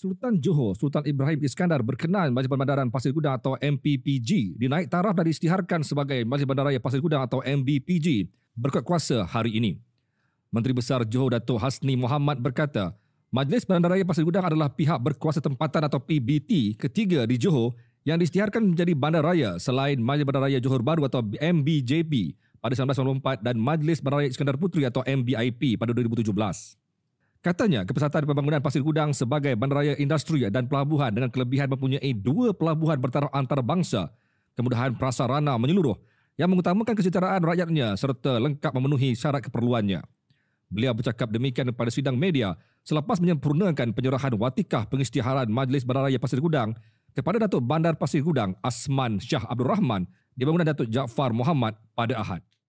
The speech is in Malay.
Sultan Johor, Sultan Ibrahim Iskandar berkenan Majlis Bandaran Pasir Kudang atau MPPG dinaik taraf dan disetiharkan sebagai Majlis Bandaraya Pasir Kudang atau MBPG berkuat kuasa hari ini. Menteri Besar Johor Datuk Hasni Mohamad berkata, Majlis Bandaraya Pasir Kudang adalah pihak berkuasa tempatan atau PBT ketiga di Johor yang diistiharkan menjadi bandaraya selain Majlis Bandaraya Johor Baru atau MBJB pada 1994 dan Majlis Bandaraya Iskandar Putri atau MBIP pada 2017. Katanya, kepesatan pembangunan Pasir Gudang sebagai bandaraya industri dan pelabuhan dengan kelebihan mempunyai dua pelabuhan bertaraf antarabangsa, kemudahan prasarana menyeluruh yang mengutamakan kesejahteraan rakyatnya serta lengkap memenuhi syarat keperluannya. Beliau bercakap demikian pada sidang media selepas menyempurnakan penyerahan watikah pengisytiharan Majlis Bandaraya Pasir Gudang kepada Datuk Bandar Pasir Gudang Asman Shah Abdul Rahman di bangunan Datuk Jaafar Muhammad pada Ahad.